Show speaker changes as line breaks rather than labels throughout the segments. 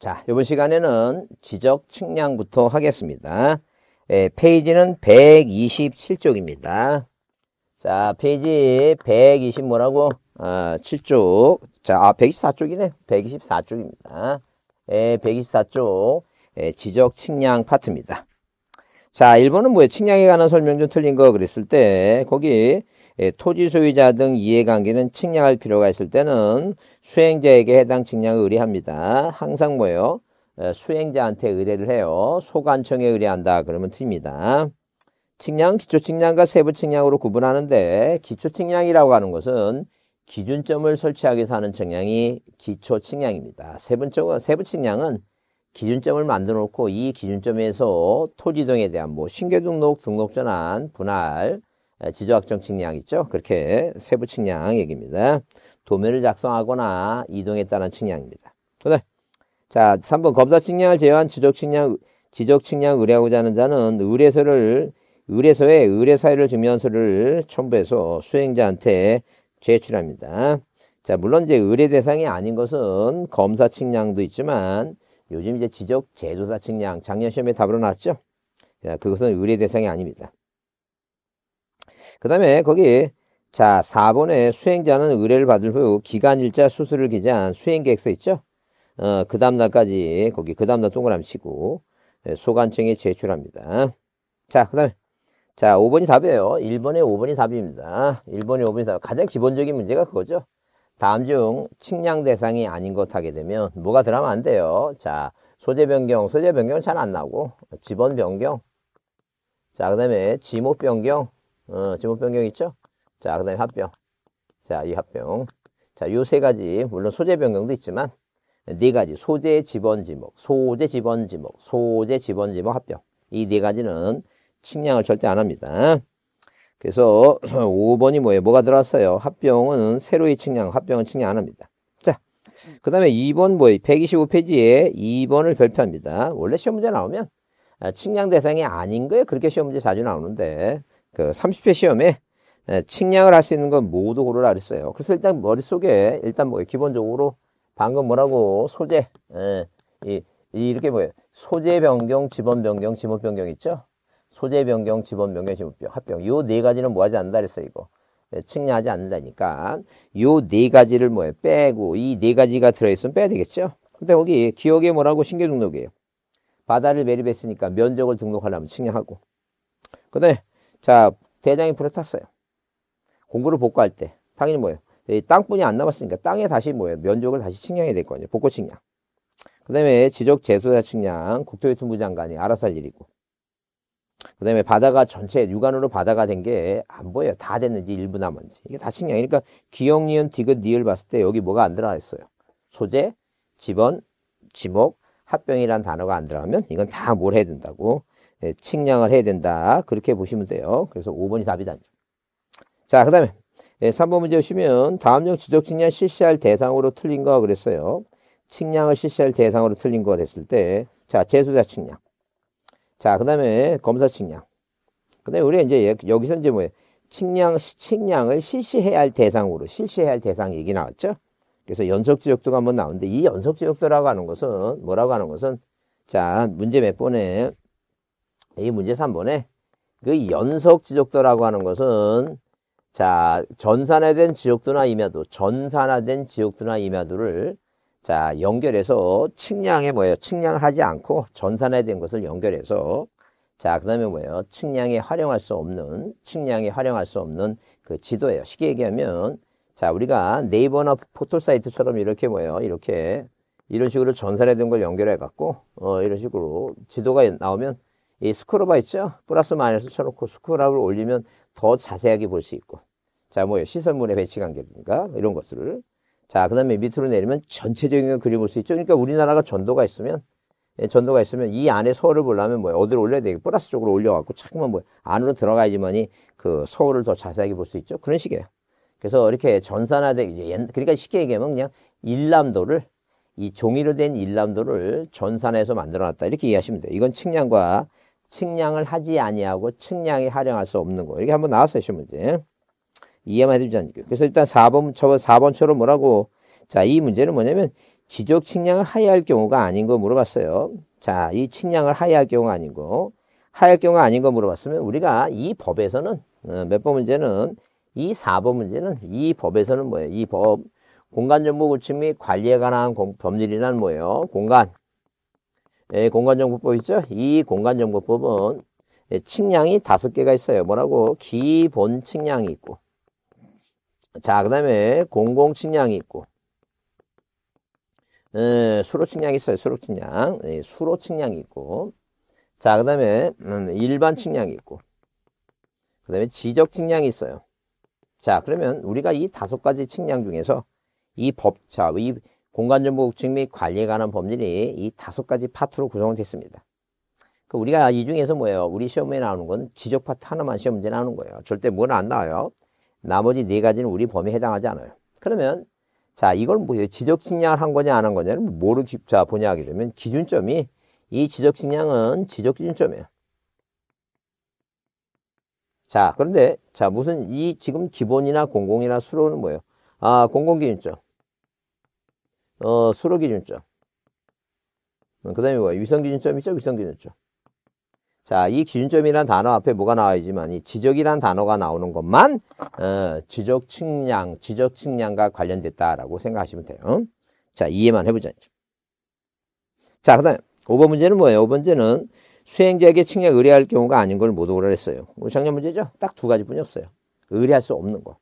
자, 이번 시간에는 지적 측량부터 하겠습니다. 예, 페이지는 127쪽입니다. 자, 페이지 120 뭐라고? 아, 7쪽. 자, 아, 124쪽이네. 124쪽입니다. 예, 124쪽. 예, 지적 측량 파트입니다. 자, 1번은 뭐예요? 측량에 관한 설명 좀 틀린 거 그랬을 때, 거기 예, 토지 소유자 등 이해관계는 측량할 필요가 있을 때는 수행자에게 해당 측량을 의뢰합니다. 항상 뭐요 어, 수행자한테 의뢰를 해요. 소관청에 의뢰한다. 그러면 틀립니다. 측량, 기초측량과 세부측량으로 구분하는데 기초측량이라고 하는 것은 기준점을 설치하기 위해서 하는 측량이 기초측량입니다. 세부측량은, 기준점을 만들어 놓고 이 기준점에서 토지등에 대한 뭐 신규 등록, 등록 전환, 분할, 지조학정 측량 있죠? 그렇게 세부 측량 얘기입니다. 도면을 작성하거나 이동에 따른 측량입니다. 그 자, 3번 검사 측량을 제외한 지적 측량 지적 측량 의뢰하고자 하는 자는 의뢰서를 의뢰서에 의뢰 사유를 증명 서를 첨부해서 수행자한테 제출합니다. 자, 물론 이제 의뢰 대상이 아닌 것은 검사 측량도 있지만 요즘 이제 지적 제조사 측량 작년 시험에 답으로 나왔죠. 예, 그것은 의뢰 대상이 아닙니다. 그 다음에 거기 자 4번에 수행자는 의뢰를 받을 후 기간일자 수술을 기재한 수행계획서 있죠? 어, 그 다음날까지 거기 그 다음날 동그라미 치고 예, 소관청에 제출합니다. 자, 그 다음에 자 5번이 답이에요. 1번에 5번이 답입니다. 1번에 5번이 답. 가장 기본적인 문제가 그거죠. 다음 중 측량 대상이 아닌 것 하게 되면 뭐가 들어가면 안 돼요. 자, 소재 변경, 소재 변경은 잘 안 나오고, 지번 변경, 자, 그 다음에 지목 변경, 어, 지목 변경 있죠? 자, 그 다음에 합병. 자, 이 합병. 자, 요 세 가지, 물론 소재 변경도 있지만, 네 가지, 소재, 집원, 지목, 소재, 집원, 지목, 소재, 집원, 지목, 합병. 이 네 가지는 측량을 절대 안 합니다. 그래서 5번이 뭐예요? 뭐가 들어왔어요? 합병은 새로이 측량, 합병은 측량 안 합니다. 자, 그 다음에 2번 뭐예요? 125페이지에 2번을 별표합니다. 원래 시험 문제 나오면 아, 측량 대상이 아닌 거예요. 그렇게 시험 문제 자주 나오는데 그 30회 시험에 측량을 할 수 있는 건 모두 고르라 그랬어요. 그래서 일단 머릿속에 일단 뭐 기본적으로 방금 뭐라고 소재 이, 이렇게 뭐예요. 소재 변경, 지번 변경, 지목 변경 있죠? 소재 변경, 지번 변경, 지목 변경, 합병. 요네 가지는 뭐 하지 않는다 그랬어요, 이거. 예, 측량하지 않는다니까. 요 네 가지를 뭐예요? 빼고 이 네 가지가 들어 있으면 빼야 되겠죠? 근데 거기 기억에 뭐라고 신규 등록이에요. 바다를 매립했으니까 면적을 등록하려면 측량하고. 그 다음에 자, 대장이 불에 탔어요. 공구를 복구할 때 당연히 뭐예요? 땅뿐이 안 남았으니까 땅에 다시 뭐예요? 면적을 다시 측량해야 될 거 아니에요. 복구 측량. 그 다음에 지적 재소자 측량 국토교통부 장관이 알아서 할 일이고 그 다음에 바다가 전체 육안으로 바다가 된 게 안 보여요. 다 됐는지 일부 남은지. 이게 다 측량이니까 그러니까 기역, 니은, 디귿, 니을 봤을 때 여기 뭐가 안 들어가 있어요. 소재, 집원, 지목, 합병이란 단어가 안 들어가면 이건 다 뭘 해야 된다고 예, 측량을 해야 된다. 그렇게 보시면 돼요. 그래서 5번이 답이다. 자, 그 다음에 3번 예, 문제 보시면 다음중 지적 측량 실시할 대상으로 틀린 거 그랬어요. 측량을 실시할 대상으로 틀린 거 됐을 때, 자, 재수자 측량. 자, 그 다음에 검사 측량. 그 다음에 우리 이제 예, 여기서 이제 뭐예요? 측량, 측량을 실시해야 할 대상으로, 실시해야 할 대상 얘기 나왔죠? 그래서 연속 지적도가 한번 나오는데, 이 연속 지적도라고 하는 것은, 뭐라고 하는 것은, 자, 문제 몇 번에 이 문제 3번에 그 연속 지적도라고 하는 것은 자 전산화된 지역도나 임야도 전산화된 지역도나 임야도를 자 연결해서 측량에 뭐예요 측량을 하지 않고 전산화된 것을 연결해서 자그 다음에 뭐예요 측량에 활용할 수 없는 측량에 활용할 수 없는 그 지도예요 쉽게 얘기하면 자 우리가 네이버나 포털 사이트처럼 이렇게 뭐예요 이렇게 이런 식으로 전산화된 걸 연결해 갖고 어 이런 식으로 지도가 나오면 이 스크로바 있죠? 플러스 마이너스 쳐놓고 스크롤을 올리면 더 자세하게 볼 수 있고 자 뭐예요? 시설물의 배치 관계든가 이런 것을 자그 다음에 밑으로 내리면 전체적인 걸 그려볼 수 있죠. 그러니까 우리나라가 전도가 있으면 예, 전도가 있으면 이 안에 서울을 보려면 뭐요 어디로 올려야 되겠 플러스 쪽으로 올려갖고 자꾸만 뭐 안으로 들어가야지만이 그 서울을 더 자세하게 볼 수 있죠. 그런 식이에요. 그래서 이렇게 전산화된 이제 그러니까 쉽게 얘기하면 그냥 일람도를 이 종이로 된 일람도를 전산해서 만들어놨다 이렇게 이해하시면 돼요. 이건 측량과 측량을 하지 아니하고 측량이 활용할 수 없는 거. 이게 한번 나왔어요, 시문제. 이해만 해두자는 거. 그래서 일단 4번, 저 4번처럼 뭐라고. 자, 이 문제는 뭐냐면 지적 측량을 하야할 경우가 아닌 거 물어봤어요. 자, 이 측량을 하야할 경우가 아닌 거. 하야할 경우가 아닌 거 물어봤으면 우리가 이 법에서는 어, 몇번 문제는 이 4번 문제는 이 법에서는 뭐예요? 이 법. 공간정보구축 및 관리에 관한 법률이란 뭐예요? 공간, 예, 공간정보법 있죠? 이 공간정보법은 예, 측량이 다섯 개가 있어요. 뭐라고? 기본 측량이 있고 자, 그 다음에 공공 측량이 있고 에, 예, 수로 측량이 있어요. 수로 측량. 에, 수로 측량이 있고 자, 그 다음에 음, 일반 측량이 있고 그 다음에 지적 측량이 있어요. 자, 그러면 우리가 이 다섯 가지 측량 중에서 이 법, 자, 이 공간정보 구축 및 관리에 관한 법률이 이 다섯 가지 파트로 구성됐습니다. 그 우리가 이 중에서 뭐예요? 우리 시험에 나오는 건 지적 파트 하나만 시험 문제 나오는 거예요. 절대 뭐는 안 나와요. 나머지 네 가지는 우리 범위에 해당하지 않아요. 그러면 자 이걸 뭐예요? 지적 측량을 한 거냐 안 한 거냐를 뭐로 자 보냐 하게 되면 기준점이 이 지적 측량은 지적 기준점이에요. 자 그런데 자 무슨 이 지금 기본이나 공공이나 수로는 뭐예요? 아 공공 기준점. 어, 수로 기준점. 음, 그 다음에 뭐야? 위성 기준점이죠? 위성 기준점. 자, 이 기준점이란 단어 앞에 뭐가 나와야지만 이 지적이란 단어가 나오는 것만 어, 지적 측량, 지적 측량과 관련됐다라고 생각하시면 돼요. 자, 이해만 해보자. 자, 그 다음에 5번 문제는 뭐예요? 5번 문제는 수행자에게 측량 의뢰할 경우가 아닌 걸 모두 오라 했어요. 작년 문제죠? 딱 두 가지뿐이 없어요. 의뢰할 수 없는 거.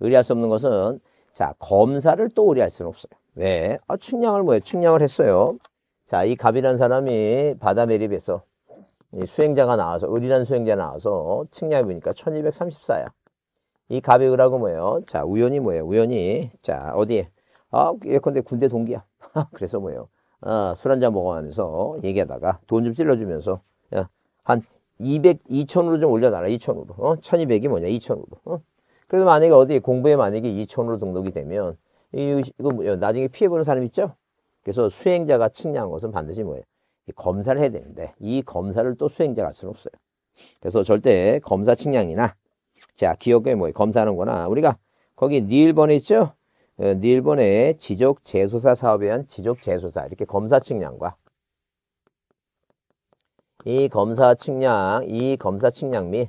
의뢰할 수 없는 것은 자, 검사를 또 의뢰할 수는 없어요. 네. 아, 측량을 뭐예 측량을 했어요. 자, 이 갑이라는 사람이 바다 매립에서 이 수행자가 나와서, 을이라는 수행자 나와서 측량해보니까 1234야. 이 갑의 을하고 뭐예요? 자, 우연히 뭐예요? 우연히. 자, 어디에? 아, 예컨대 군대 동기야. 그래서 뭐예요? 아, 술 한잔 먹어면서 얘기하다가 돈 좀 찔러주면서, 야, 한 200, 2천으로 좀 올려놔라. 2천으로. 어? 1200이 뭐냐? 2천으로. 어? 그래서 만약에 어디 공부에 만약에 2천으로 등록이 되면 이거 뭐예요? 나중에 피해보는 사람 있죠? 그래서 수행자가 측량한 것은 반드시 뭐예요? 검사를 해야 되는데 이 검사를 또 수행자가 할 수는 없어요. 그래서 절대 검사 측량이나 자 기억에 뭐예요? 검사하는 거나 우리가 거기 니일번에 있죠? 어, 니일번에 지적 재소사 사업에 한 지적 재소사 이렇게 검사 측량과 이 검사 측량, 이 검사 측량 및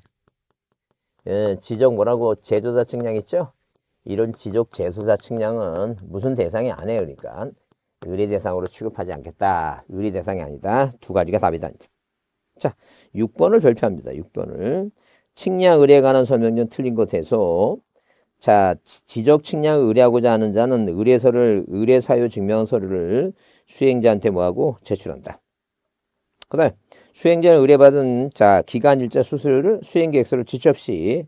예, 지적 뭐라고 제조사 측량 있죠? 이런 지적 재수사 측량은 무슨 대상이 아니에요. 그러니까 의뢰 대상으로 취급하지 않겠다. 의뢰 대상이 아니다. 두 가지가 답이다. 자, 6번을 별표합니다. 6번을. 측량 의뢰에 관한 설명전 틀린 것 해서 자, 지적 측량을 의뢰하고자 하는 자는 의뢰서를 의뢰 사유 증명 서류를 수행자한테 뭐하고 제출한다. 그다음 수행자는 의뢰받은 자 기간일자 수수료를 수행계획서를 지체 없이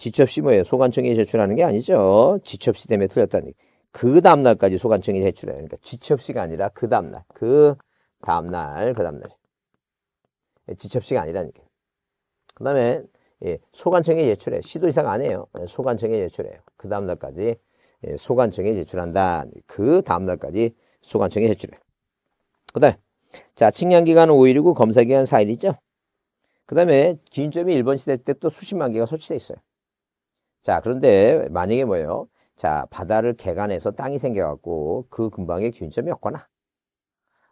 지첩시 뭐예요? 소관청에 제출하는 게 아니죠. 지첩시 때문에 틀렸다니. 그 다음날까지 소관청에 제출해요. 그러니까 지첩시가 아니라 그 다음날. 그 다음날, 그 다음날. 예, 지첩시가 아니라니까. 그 다음에, 예, 소관청에 제출해. 시도 이상 안 해요. 예, 소관청에 제출해요. 그 다음날까지 예, 소관청에 제출한다. 그 다음날까지 소관청에 제출해. 그 다음에, 자, 측량기간은 5일이고 검사기간 4일이죠. 그 다음에 기준점이 일본 시대 때 또 수십만 개가 설치돼 있어요. 자, 그런데 만약에 뭐예요? 자, 바다를 개간해서 땅이 생겨갖고 그 근방에 균점이 없거나,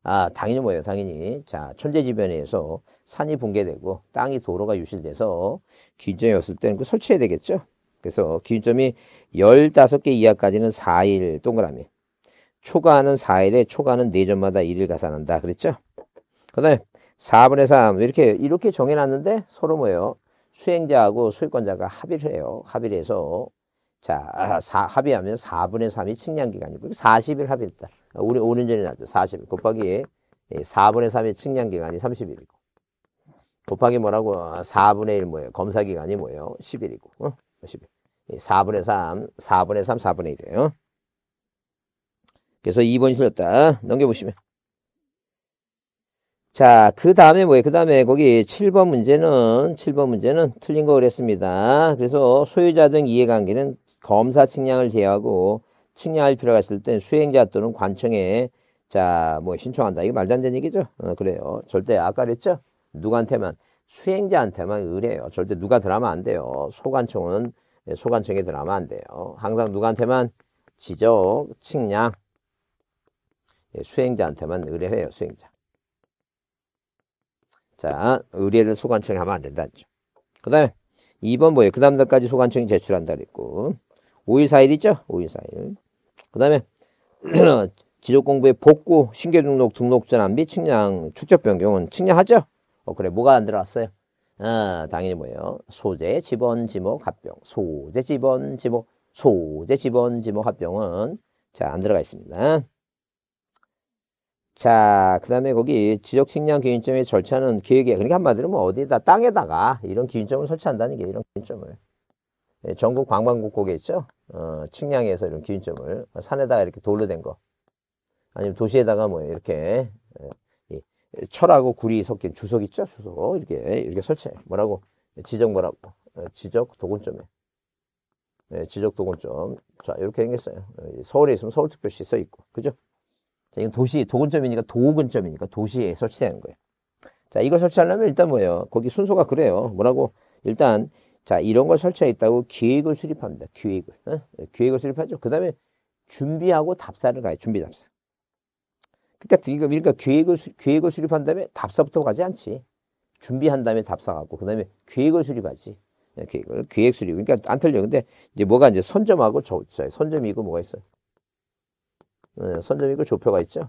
아, 당연히 뭐예요? 당연히. 자, 천재지변에서 산이 붕괴되고 땅이 도로가 유실돼서 균점이 없을 때는 그 설치해야 되겠죠? 그래서 균점이1 5개 이하까지는 4일 동그라미. 초과하는 4일에 초과는 하4점마다일일 가산한다. 그랬죠? 그 다음에 4분의삼 이렇게, 이렇게 정해놨는데 서로 뭐예요? 수행자하고 수유권자가 합의를 해요. 합의를 해서 자 사, 합의하면 4분의 3이 측량기간이고 40일 합의했다. 우리 5년 전에 나왔죠. 40일 곱하기 4분의 3의 측량기간이 30일이고 곱하기 뭐라고 4분의 1 뭐예요? 검사기간이 뭐예요? 10일이고 어? 10일. 4분의 3, 4분의 3, 4분의 1이에요. 그래서 2번이 틀렸다. 넘겨보시면. 자, 그 다음에 뭐예요? 그 다음에 거기 7번 문제는, 7번 문제는 틀린 거 그랬습니다. 그래서 소유자 등 이해관계는 검사 측량을 제외하고 측량할 필요가 있을 땐 수행자 또는 관청에 자, 뭐 신청한다. 이게 말도 안 되는 얘기죠? 어, 그래요. 절대 아까 그랬죠? 누구한테만, 수행자한테만 의뢰해요. 절대 누가 들어가면 안 돼요. 소관청은, 예, 소관청에 들어가면 안 돼요. 항상 누구한테만 지적, 측량, 예, 수행자한테만 의뢰해요. 수행자. 자, 의뢰를소관청에 하면 안 된다. 그 다음에 2번 뭐예요? 그 다음 날까지 소관청이 제출한다 그랬고 5일 4일 있죠? 5일 4일. 그 다음에 지적공부의 복구, 신규 등록, 등록 전환 및 측량, 축적 변경은 측량하죠? 어, 그래. 뭐가 안 들어왔어요? 아, 당연히 뭐예요? 소재, 지번, 지목, 합병. 소재, 지번, 지목, 소재, 지번, 지목, 합병은 자, 안 들어가 있습니다. 자, 그 다음에 거기 지적식량 기준점의 절차는 계획에, 그러니까 한마디로 뭐 어디다, 땅에다가 이런 기준점을 설치한다는 게 이런 기준점을. 예, 전국 관광국곡에 있죠? 어, 측량에서 이런 기준점을. 산에다가 이렇게 돌로 된 거. 아니면 도시에다가 뭐 이렇게, 예, 예, 철하고 구리 섞인 주석 있죠? 주석. 이렇게, 이렇게 설치해. 뭐라고? 지적 뭐라고? 어, 지적 도군점에. 예, 지적 도군점. 자, 이렇게 생겼어요. 어, 서울에 있으면 서울특별시 써 있고. 그죠? 자, 이건 도시, 도근점이니까 도근점이니까 도시에 설치되는 거예요. 자, 이걸 설치하려면 일단 뭐예요? 거기 순서가 그래요. 뭐라고? 일단, 자, 이런 걸 설치하겠다고 기획을 수립합니다. 기획을. 어? 기획을 수립하죠. 그 다음에 준비하고 답사를 가요. 준비 답사. 그러니까, 그러니까 기획을, 기획을 수립한 다음에 답사부터 가지 않지. 준비한 다음에 답사하고, 그 다음에 기획을 수립하지. 예, 기획을, 기획 수립. 그러니까 안 틀려. 근데 이제 뭐가 이제 선점하고 저, 저 선점이고 뭐가 있어요? 어, 선점 있고 그 조표가 있죠.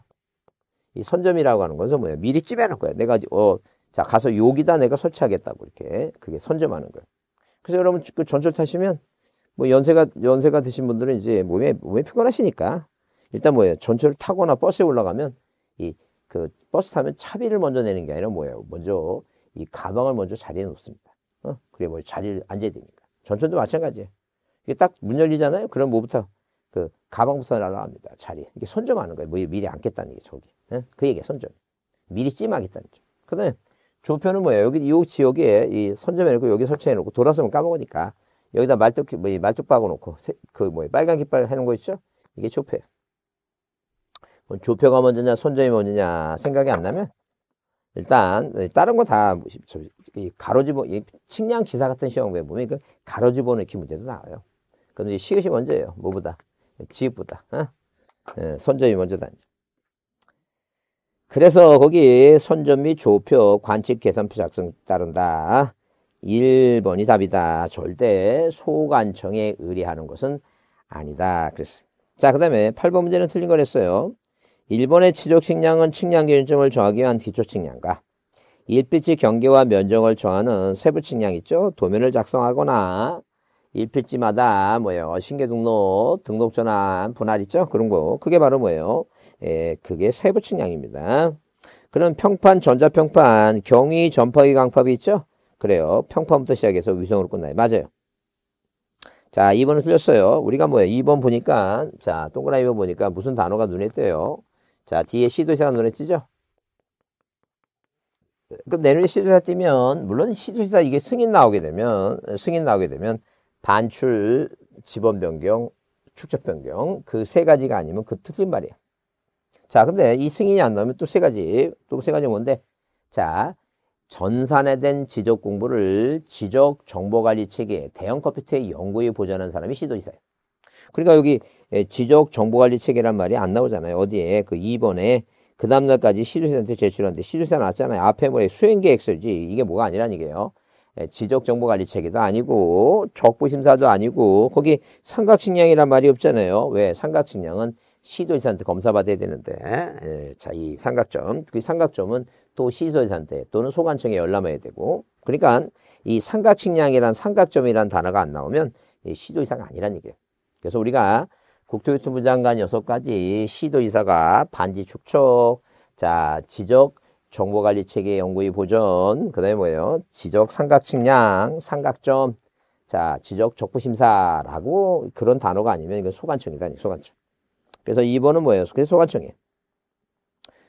이 선점이라고 하는 것은 뭐예요? 미리 찝어놓은 거예요. 내가 어, 자 가서 여기다 내가 설치하겠다고 이렇게 그게 선점하는 거예요. 그래서 여러분 그 전철 타시면 뭐 연세가 연세가 드신 분들은 이제 몸에 몸에 피곤하시니까 일단 뭐예요? 전철 타거나 버스에 올라가면 이 그 버스 타면 차비를 먼저 내는 게 아니라 뭐예요? 먼저 이 가방을 먼저 자리에 놓습니다. 어? 그래 뭐 자리를 앉아야 되니까. 전철도 마찬가지예요. 이게 딱 문 열리잖아요. 그럼 뭐부터 그 가방 부서날라 에 합니다. 자리. 이게 손좀하는 거예요. 뭐 미리 앉겠다는 얘기 저기. 예? 그 얘기 손좀 미리 찜하겠다는 얘 점. 그다음에 조표는 뭐예요? 여기 이 지역에 이 손좀 해 놓고 여기 설치해 놓고 돌아서면 까먹으니까 여기다 말뚝 뭐 말뚝 박아 놓고 그 뭐 빨간 깃발 해 놓은 거 있죠? 이게 조표예요. 조표가 먼저냐 손점이 먼저냐 생각이 안 나면 일단 다른 거 다 가로집어 측량 기사 같은 시험에 보면 그 가로집어 넣기 문제도 나와요. 그럼 이제 시옷이 먼저예요. 뭐보다. 지보다 어? 예, 손점이 먼저 단점. 그래서 거기 손점이 조표 관측 계산표 작성 따른다. 1번이 답이다. 절대 소관청에 의뢰하는 것은 아니다. 그랬어요. 자, 그 다음에 8번 문제는 틀린 걸 했어요. 1번의 치조 측량은 측량 기준점을 정하기 위한 기초 측량과 일빛의 경계와 면적을 정하는 세부 측량 있죠. 도면을 작성하거나 일필지마다 뭐예요? 신계등록, 등록전환, 분할 있죠? 그런 거. 그게 바로 뭐예요? 예, 그게 세부 측량입니다. 그럼 평판, 전자평판, 경위, 전파기 강법이 있죠? 그래요. 평판부터 시작해서 위성으로 끝나요. 맞아요. 자, 2번은 틀렸어요. 우리가 뭐예요? 2번 보니까, 자, 동그라미 보니까 무슨 단어가 눈에 띄어요? 자, 뒤에 시도시가 눈에 띄죠? 그럼 내년에 시도시사 띄면, 물론 시도시사 이게 승인 나오게 되면, 승인 나오게 되면, 반출, 지번 변경, 축적 변경 그 세 가지가 아니면 그 틀린 말이야. 자, 근데 이 승인이 안 나오면 또 세 가지, 또 세 가지 뭔데? 자, 전산에 된 지적 공부를 지적 정보관리 체계 대형 컴퓨터에 연구해 보자는 사람이 시도지사예요. 그러니까 여기 예, 지적 정보관리 체계란 말이 안 나오잖아요. 어디에 그 2번에 그 다음날까지 시도지사한테 제출하는데 시도지사 나왔잖아요. 앞에 뭐에 수행 계획서지 이게 뭐가 아니라는 얘기예요. 예, 지적 정보 관리 체계도 아니고 적부 심사도 아니고 거기 삼각식량이란 말이 없잖아요. 왜삼각식량은 시도지사한테 검사받아야 되는데 예, 자이 삼각점 그 삼각점은 또 시도지사한테 또는 소관청에 열람해야 되고 그러니까 이 삼각측량이란 삼각점이란 단어가 안 나오면 시도지사가 아니란 얘기예요. 그래서 우리가 국토교통부 장관 여 가지 시도지사가 반지 축척 자 지적 정보관리 체계 연구의 보존, 그 다음에 뭐예요? 지적 삼각 측량, 삼각점, 자, 지적 적부심사라고 그런 단어가 아니면 이건 소관청이다, 소관청. 그래서 2번은 뭐예요? 그래서 소관청이에요.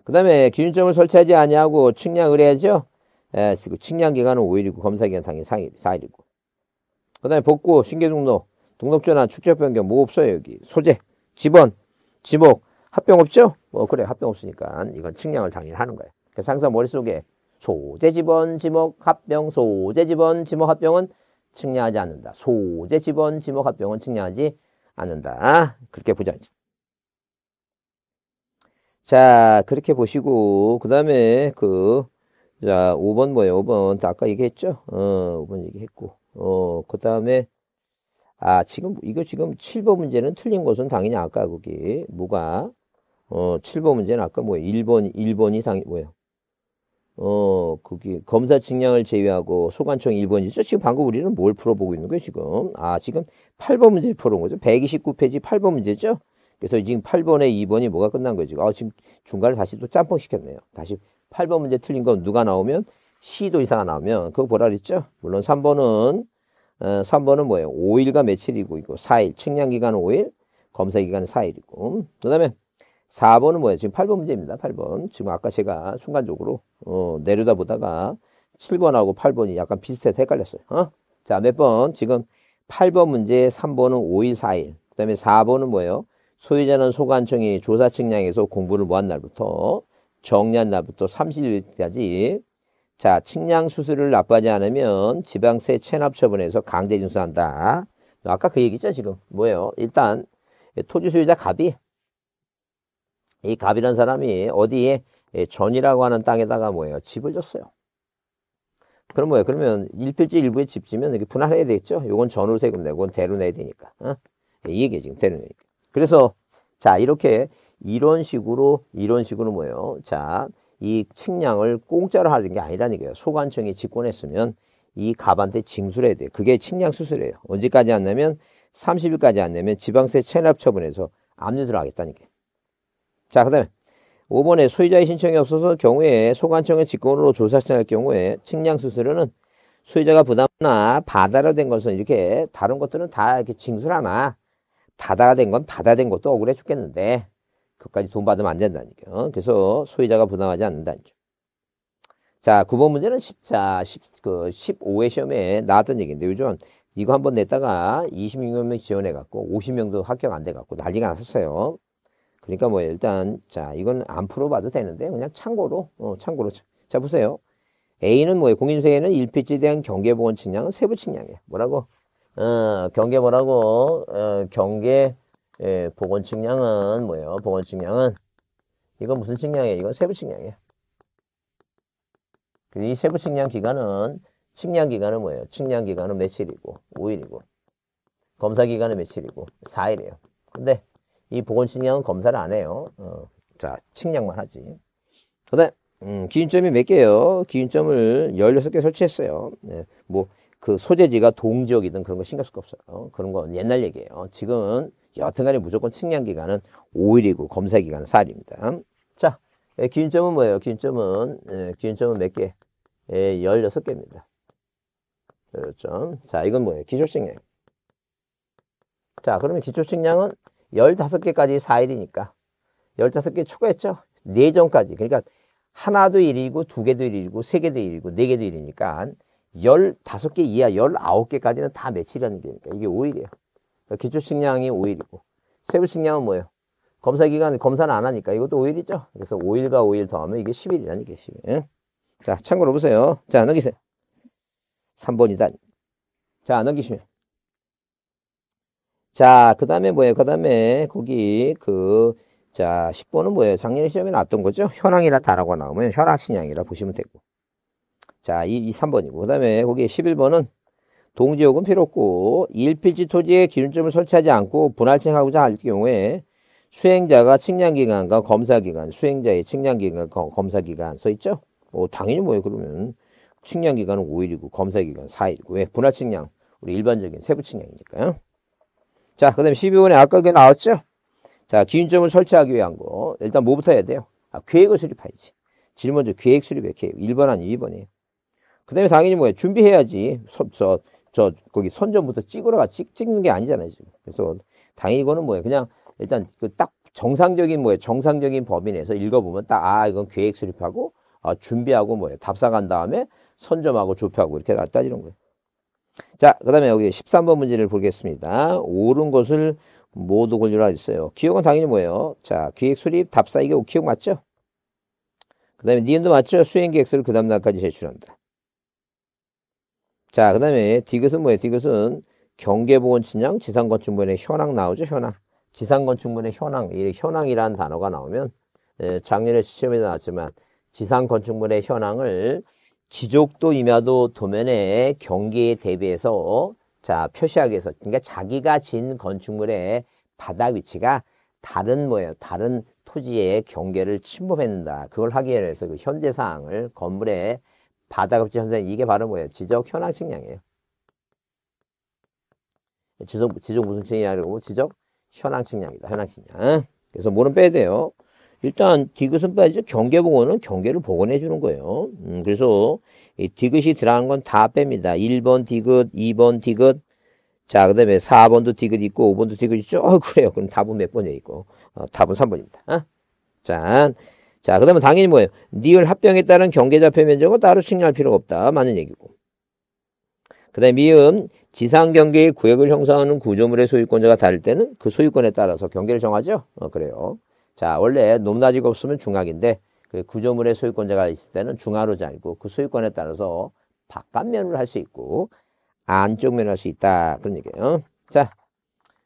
그 다음에 기준점을 설치하지 아니하고 측량 을해야죠 예, 측량 기간은 5일이고 검사 기간 당연히 4일이고. 그 다음에 복구, 신계 등록, 등록 전환, 축적 변경 뭐 없어요, 여기. 소재, 지번, 지목, 합병 없죠? 뭐 그래, 합병 없으니까 이건 측량을 당연히 하는 거예요. 그래서 항상 머릿속에 소재 지번 지목 합병 소재 지번 지목 합병은 측량하지 않는다. 소재 지번 지목 합병은 측량하지 않는다. 그렇게 보자. 자, 그렇게 보시고 그다음에 그 자, 5번 뭐예요? 5번. 아까 얘기했죠? 어, 5번 얘기했고. 어, 그다음에 아, 지금 이거 지금 7번 문제는 틀린 것은 당연히 아까 거기 뭐가 어, 7번 문제는 아까 뭐 1번 1번이 당연히 뭐예요? 어, 그게 검사 측량을 제외하고 소관청 1번이죠. 지금 방금 우리는 뭘 풀어보고 있는 거예요, 지금? 아, 지금 8번 문제 풀어온 거죠. 129페이지 8번 문제죠. 그래서 지금 8번에 2번이 뭐가 끝난 거예지 아, 지금 중간에 다시 또 짬뽕 시켰네요. 다시 8번 문제 틀린 건 누가 나오면 시도 이상 나오면 그거 보라 그랬죠. 물론 3번은 어, 3번은 뭐예요? 5일과 며칠이고 이거 4일, 측량 기간은 5일, 검사 기간은 4일이고. 음, 그다음에 4번은 뭐예요? 지금 8번 문제입니다. 8번. 지금 아까 제가 순간적으로 어, 내려다 보다가 7번하고 8번이 약간 비슷해서 헷갈렸어요. 어? 자, 몇 번? 지금 8번 문제 3번은 5일, 4일. 그 다음에 4번은 뭐예요? 소유자는 소관청이 조사 측량에서 공부를 모한 날부터 정리한 날부터 30일까지 자, 측량 수수료를 납부하지 않으면 지방세 체납 처분에서 강제 징수한다. 아까 그 얘기죠, 지금. 뭐예요? 일단 토지 소유자 갑이 이 갑이라는 사람이 어디에 예, 전이라고 하는 땅에다가 뭐예요? 집을 줬어요. 그럼 뭐예요? 그러면 일필지 일부에 집 지면 이렇게 분할해야 되겠죠? 요건 전으로 세금 내고, 건 대로 내야 되니까. 어? 예, 이 얘기예요, 지금. 대로 내니까. 그래서, 자, 이렇게, 이런 식으로, 이런 식으로 뭐예요? 자, 이 측량을 공짜로 하는 게 아니라는 거요 소관청이 집권했으면 이 갑한테 징수를 해야 돼요. 그게 측량 수수료예요. 언제까지 안 내면, 30일까지 안 내면 지방세 체납 처분해서 압류들어가겠다는 게. 자, 그 다음에 5번에 소유자의 신청이 없어서 경우에 소관청의 직권으로 조사 청할 경우에 측량 수수료는 소유자가 부담하나 바다로 된 것은 이렇게 다른 것들은 다 이렇게 징수하나 바다가 된건 바다된 것도 억울해 죽겠는데 그까지 돈 받으면 안 된다니까. 어? 그래서 소유자가 부담하지 않는다. 는 자, 9번 문제는 10자, 10, 그 15회 시험에 나왔던 얘기인데 요즘 이거 한번 냈다가 26명 지원해갖고 50명도 합격 안 돼갖고 난리가 났었어요. 그러니까 뭐 일단 자 이건 안 풀어봐도 되는데 그냥 참고로 어, 참고로 자 보세요. A는 뭐예요? 공인세에는 일피지 대한 경계보건 측량은 세부 측량이에요. 뭐라고? 어, 경계 뭐라고? 어, 경계 예, 보건 측량은 뭐예요? 보건 측량은 이건 무슨 측량이에요? 이건 세부 측량이에요. 이 세부 측량 기간은 측량 기간은 뭐예요? 측량 기간은 며칠이고 5일이고 검사 기간은 며칠이고 4일이에요. 근데 이 보건식량은 검사를 안 해요. 어, 자, 측량만 하지. 그 다음, 음, 기준점이 몇개요 기준점을 16개 설치했어요. 네, 뭐, 그 소재지가 동지역이든 그런 거 신경 쓸 거 없어요. 어, 그런 건 옛날 얘기예요. 지금은 여튼간에 무조건 측량 기간은 5일이고 검사 기간은 4일입니다. 자, 예, 기준점은 뭐예요? 기준점은, 예, 기준점은 몇 개? 예, 16개입니다. 자, 이건 뭐예요? 기초측량. 자, 그러면 기초측량은 15개까지 4일이니까 15개 초과했죠. 4점까지. 그러니까 하나도 1이고 두 개도 1이고 세 개도 1이고 네 개도 1이니까 15개 이하 19개까지는 다 며칠이라는 게니까 이게 5일이에요. 그러니까 기초 식량이 5일이고 세부 식량은 뭐예요? 검사 기간 검사는 안 하니까 이것도 5일이죠. 그래서 5일과 5일 더하면 이게 10일이라는 게 10일. 예? 자, 참고로 보세요. 자, 넘기세요. 3번이다. 자, 넘기시면 자, 그 다음에 뭐예요? 그 다음에 거기 그, 자, 10번은 뭐예요? 작년에 시험에 나왔던 거죠? 현황이라 다라고 나오면 혈학신양이라 보시면 되고. 자, 이, 이 3번이고. 그 다음에 거기 11번은 동지역은 필요 없고, 일필지 토지에 기준점을 설치하지 않고 분할청하고자 할 경우에 수행자가 측량기간과 검사기간, 수행자의 측량기간, 검사기간 써있죠? 뭐, 당연히 뭐예요, 그러면. 측량기간은 5일이고, 검사기간 4일이고, 왜? 분할측량, 우리 일반적인 세부측량이니까요. 자, 그 다음에 12번에 아까 그게 나왔죠? 자, 기준점을 설치하기 위한 거. 일단 뭐부터 해야 돼요? 아, 계획을 수립해야지. 질 먼저 계획 수립해. 계획. 1번 아니 2번이에요. 그 다음에 당연히 뭐야? 준비해야지. 서, 저, 저, 거기 선전부터 찍으러 가. 찍, 찍는 게 아니잖아요, 지금. 그래서 당연히 이거는 뭐예요? 그냥 일단 그 딱 정상적인 뭐예요? 정상적인 범위 내에서 읽어보면 딱, 아, 이건 계획 수립하고, 아, 준비하고 뭐예요? 답사간 다음에 선점하고 조표하고 이렇게 따지는 거예요. 자, 그 다음에 여기 13번 문제를 보겠습니다. 옳은 것을 모두 골라라 있어요. 기억은 당연히 뭐예요? 자, 기획 수립, 답사, 이게 기억 맞죠? 그 다음에 니은도 맞죠? 수행 계획서를 그 다음 날까지 제출한다. 자, 그 다음에 디귿은 뭐예요? 디귿은 경계보건 친양 지상건축문의 현황 나오죠? 현황. 지상건축문의 현황. 이 현황이라는 단어가 나오면 예, 작년에 시험에 나왔지만 지상건축문의 현황을 지족도 임야도 도면에 경계에 대비해서 자 표시하기 위해서 그러니까 자기가 진 건축물의 바닥 위치가 다른 뭐예요 다른 토지의 경계를 침범했는다 그걸 하기 위해서 그 현재 사항을 건물의 바닥 위치 현재 이게 바로 뭐예요 지적 현황 측량이에요 지적 지적 무슨 측량이라고 지적 현황 측량이다 현황 측량 그래서 뭐는 빼야 돼요 일단 디귿은 빠지죠. 경계복원은 경계를 복원해 주는 거예요. 음, 그래서 이 디귿이 들어간 건 다 뺍니다. 1번 디귿, 2번 디귿, 자, 그 다음에 4번도 디귿 있고 5번도 디귿 이 쭉, 어, 그래요. 그럼 답은 몇 번이야 있고. 어, 답은 3번입니다. 어? 아, 자, 자, 그 다음에 당연히 뭐예요? 니을 합병에 따른 경계자표 면적은 따로 측량할 필요가 없다. 맞는 얘기고. 그 다음에 미음, 지상경계의 구역을 형성하는 구조물의 소유권자가 다를 때는 그 소유권에 따라서 경계를 정하죠. 어, 그래요. 자, 원래 높낮이가 없으면 중학인데 그 구조물의 소유권자가 있을 때는 중하로 잘고 그 소유권에 따라서 바깥면을 할 수 있고 안쪽면을 할 수 있다. 그런 얘기예요. 자,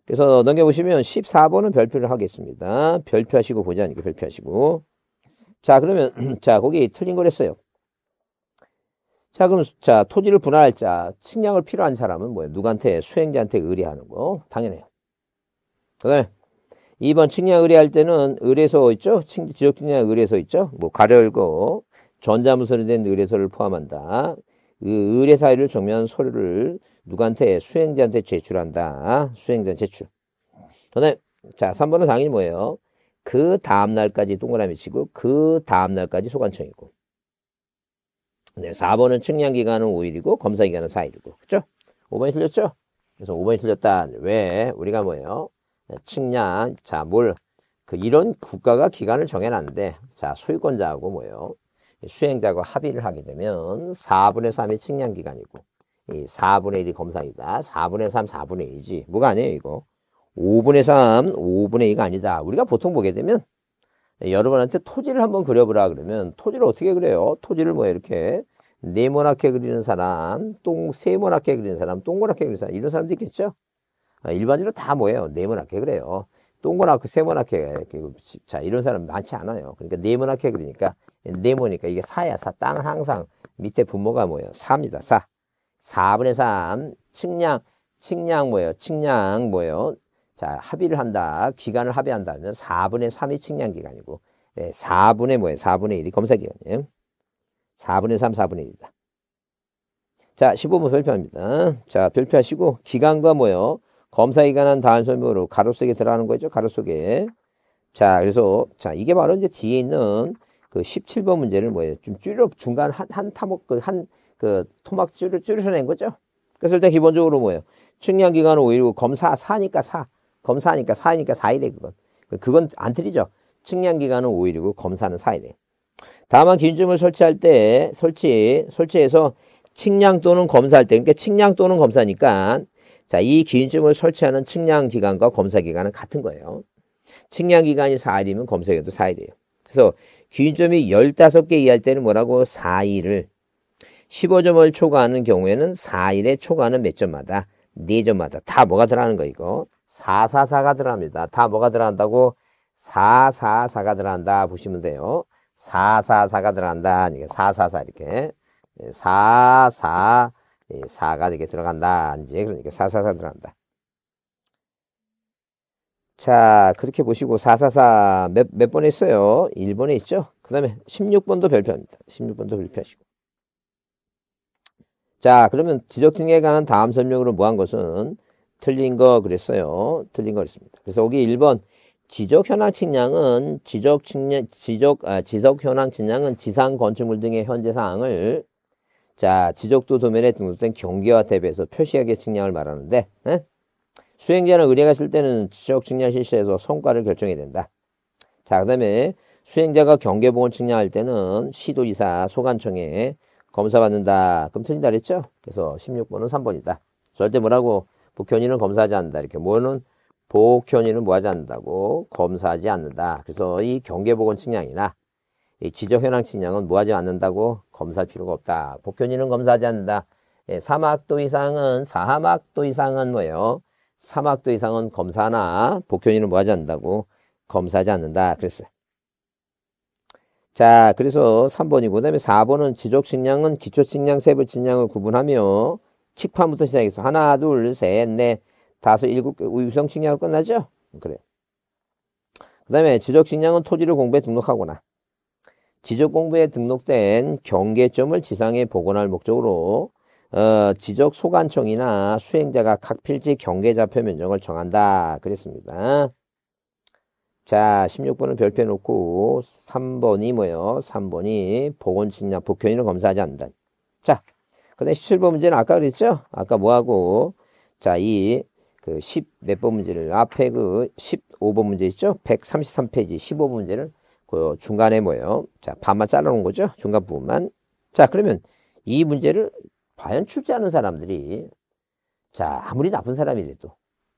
그래서 넘겨보시면 14번은 별표를 하겠습니다. 별표하시고 보자 별표하시고. 자, 그러면 자, 거기 틀린 걸 했어요. 자, 그럼 자, 토지를 분할할 자, 측량을 필요한 사람은 뭐예요? 누구한테? 수행자한테 의뢰하는 거. 당연해요. 그다음에 2번 측량 의뢰할 때는 의뢰서 있죠? 지역 측량 의뢰서 있죠? 뭐 가려울고 전자문서에된 의뢰서를 포함한다. 그 의뢰 사유를 정면 서류를 누구한테 수행자한테 제출한다. 수행자 제출. 그다음 자, 3번은 당연히 뭐예요? 그 다음 날까지 동그라미 치고 그 다음 날까지 소관청이고. 네, 4번은 측량 기간은 5일이고 검사 기간은 4일이고. 그죠? 5번이 틀렸죠? 그래서 5번이 틀렸다. 왜? 우리가 뭐예요? 네, 측량, 자, 뭘, 그 이런 국가가 기간을 정해놨는데, 자, 소유권자하고 뭐요? 수행자하고 합의를 하게 되면 4분의 3이 측량 기간이고, 이 4분의 1이 검사이다. 4분의 3, 4분의 2지. 뭐가 아니에요, 이거. 5분의 3, 5분의 2가 아니다. 우리가 보통 보게 되면 네, 여러분한테 토지를 한번 그려보라 그러면 토지를 어떻게 그려요? 토지를 뭐 이렇게 네모나게 그리는 사람, 똥 세모나게 그리는 사람, 동그랗게 그리는 사람 이런 사람도 있겠죠. 아, 일반적으로 다 뭐예요? 네모나게 그래요. 동그랗게 세모나게 자 이런 사람 많지 않아요. 그러니까 네모나게 그러니까 네모니까 이게 사야사 땅은 항상 밑에 분모가 뭐예요? 사입니다사 4분의 3 측량 측량 뭐예요? 측량 뭐예요? 자 합의를 한다. 기간을 합의한다면 4분의 3이 측량 기간이고 네, 예, 4분의 뭐예요? 4분의 1이 검사 기간이에요. 4분의 3, 4분의 1이다. 자, 1 5분 별표합니다. 자, 별표하시고 기간과 뭐요? 예 검사기관은단설으로 가로 속에 들어가는 거죠. 가로 속에. 자, 그래서, 자, 이게 바로 이제 뒤에 있는 그 17번 문제를 뭐예요? 좀 줄여, 중간 한, 한 타목, 그, 한, 그, 토막 줄을 줄여낸 거죠. 그래서 일단 기본적으로 뭐예요? 측량기간은 5일이고 검사 4니까 4. 검사니까 4니까 4일에 그건. 그, 그건 안 틀리죠. 측량기간은 5일이고 그 검사는 4일에. 다만 기준점을 설치할 때, 설치, 설치해서 측량 또는 검사할 때, 그러니까 측량 또는 검사니까 자, 이 기준을 설치하는 측량 기간과 검사 기간은 같은 거예요. 측량 기간이 4일이면 검사 기간도 4일이에요. 그래서 기준점이 15개 이할 때는 뭐라고 4일을 15점을 초과하는 경우에는 4일에 초과하는 몇 점마다 4점마다 다 뭐가 들어가는 거 이거 444가 들어갑니다. 다 뭐가 들어간다고 444가 들어간다 보시면 돼요. 444가 들어간다. 444 이렇게 444 사가 이렇게 들어간다. 이제 그러니까 사사사 들어간다. 자, 그렇게 보시고 444 몇, 몇 번에 있어요? 1번에 있죠? 그 다음에 16번도 별표합니다. 16번도 별표하시고. 자, 그러면 지적증에 관한 다음 설명으로 뭐한 것은 틀린 거 그랬어요. 틀린 거 그랬습니다. 그래서 여기 1번 지적 현황 측량은 지적 측량 지적 아, 지적 현황 측량은 지상 건축물 등의 현재 사항을 자, 지적도 도면에 등록된 경계와 대비해서 표시하게 측량을 말하는데 에? 수행자는 의뢰가 있을 때는 지적 측량 실시해서 성과를 결정해야 된다. 자, 그 다음에 수행자가 경계보건 측량할 때는 시도지사 소관청에 검사받는다. 그럼 틀린다 그랬죠? 그래서 16번은 3번이다. 절대 뭐라고 복현인은 검사하지 않는다. 이렇게 뭐는 복현인은 뭐하지 않는다고 검사하지 않는다. 그래서 이 경계보건 측량이나 지적 현황 측량은 뭐하지 않는다고 검사할 필요가 없다. 복현이는 검사하지 않는다. 예, 사막도 이상은 사막도 이상은 뭐예요? 사막도 이상은 검사나 복현이는 뭐하지 않는다고 검사하지 않는다. 그랬어요. 자, 그래서 3번이고, 그 다음에 4번은 지적 측량은 기초 측량, 세부 측량을 구분하며 칙판부터 시작해서 하나, 둘, 셋, 넷, 다섯, 일곱, 유성 측량으 끝나죠? 그래. 그 다음에 지적 측량은 토지를 공부에 등록하거나 지적 공부에 등록된 경계점을 지상에 복원할 목적으로 어, 지적 소관청이나 수행자가 각 필지 경계좌표 면적을 정한다 그랬습니다. 자 16번은 별표 놓고 3번이 뭐예요? 3번이 보건침략 복현인을 검사하지 않는다. 자 근데 17번 문제는 아까 그랬죠? 아까 뭐하고 자이 그10 몇 번 문제를 앞에 그 15번 문제 있죠? 133페이지 15번 문제를 그 중간에 뭐예요? 자, 반만 잘라놓은 거죠? 중간 부분만. 자, 그러면 이 문제를 과연 출제하는 사람들이 자, 아무리 나쁜 사람이래도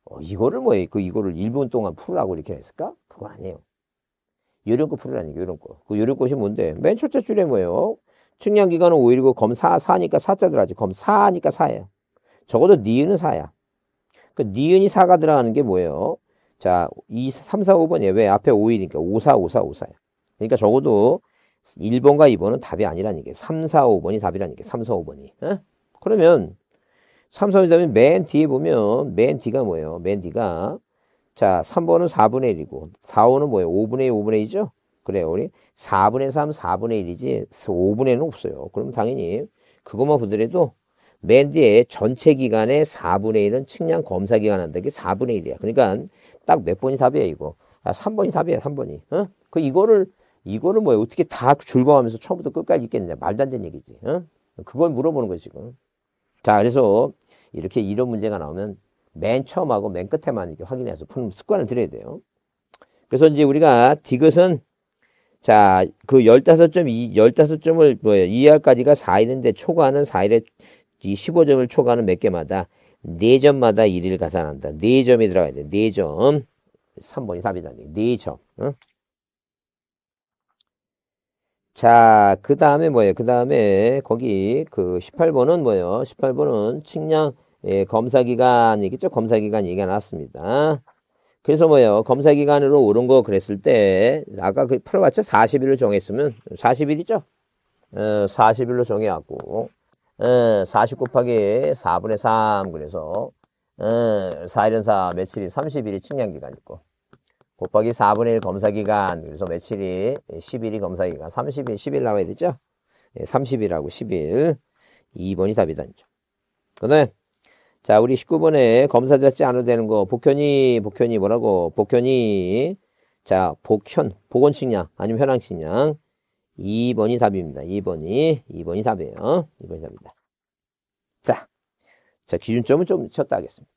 어, 이거를 뭐, 그, 이거를 1분 동안 풀으라고 이렇게 했을까? 그건 아니에요. 요령 거 풀으라는 게 요령 거. 그 요령 것이 뭔데? 맨 첫째 줄에 뭐예요? 측량 기간은 5일이고 검 4, 4니까 4자 들어가지. 검 4니까 4예요. 적어도 니은은 4야. 그 니은이 4가 들어가는 게 뭐예요? 자, 2, 3, 4, 5번 예외 앞에 5이니까 5, 4, 5, 4, 5, 4야. 그러니까 적어도 1번과 2번은 답이 아니라는 게 3, 4, 5번이 답이라는 게 3, 4, 5번이. 어? 그러면 3, 4, 5번이 맨 뒤에 보면 맨 뒤가 뭐예요? 맨 뒤가 자, 3번은 4분의 1이고 4, 5는 뭐예요? 5분의 1, 5분의 1이죠? 그래요. 우리 4분의 3, 4분의 1이지 5분의 1은 없어요. 그럼 당연히 그것만 보더라도 맨 뒤에 전체 기간의 4분의 1은 측량 검사 기간 한다 이게 4분의 1이야. 그러니까 딱몇 번이 답이야 이거. 아, 3번이 답이야 3번이. 어? 그 이거를 이거를 뭐 어떻게 다 줄거하면서 처음부터 끝까지 읽겠느냐 말도 안 되는 얘기지. 어? 그걸 물어보는 거지 지금. 자 그래서 이렇게 이런 문제가 나오면 맨 처음하고 맨 끝에만 이렇게 확인해서 푸는 습관을 들여야 돼요. 그래서 이제 우리가 디귿은 자, 그1 5점 열다섯 점을 뭐예요? 2할까지가 4일인데 초과하는 4일에 이 15점을 초과하는 몇 개마다 4점마다 1일 가산한다. 4점이 들어가야 돼. 4점. 3번이 답이다니. 4점. 어? 자, 그 다음에 뭐예요? 그 다음에 거기 그 18번은 뭐예요? 18번은 측량 예, 검사기간 이겠죠? 검사기간 얘기가 나왔습니다. 그래서 뭐예요? 검사기간으로 오른 거 그랬을 때 아까 그 풀어봤죠? 40일을 정했으면 40일이죠? 어, 40일로 정해왔고 40 어, 곱하기 4분의 3 그래서 4일은 어, 사 며칠이 30일이 측량기간 있고 곱하기 4분의 1 검사기간 그래서 며칠이 10일이 검사기간 30일 10일 나와야 되죠 30일하고 예, 10일 2번이 답이다 그 다음 에자 우리 19번에 검사 되지 않아도 되는 거 복현이 복현이 뭐라고 복현이 자 복현 복원측량 아니면 현황측량 2번이 답입니다. 2번이, 2번이 답이에요. 2번이 답입니다. 자, 자 기준점은 좀 쳤다 하겠습니다.